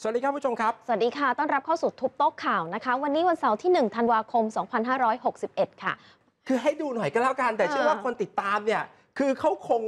สวัสดีครับผู้ชมครับ สวัสดีค่ะ ต้อนรับเข้าสู่ทุบโต๊ะข่าวนะคะ วันนี้วันเสาร์ที่1ธันวาคม 2561 ค่ะ คือให้ดูหน่อยก็แล้วกัน แต่เชื่อว่าคนติดตามเนี่ย คือเขาคง